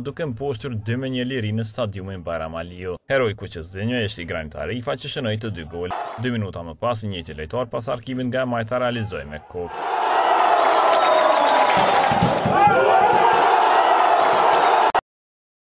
duke mposhtur 2-1 liri në stadiumin Bajram Aliu. Heroi Kuqezdinjo është i Granit Tarifa që shënoi të dy gol. 2 minuta më pas, një njëjti lojtar pas arkimit nga Majta realizoi me kokë.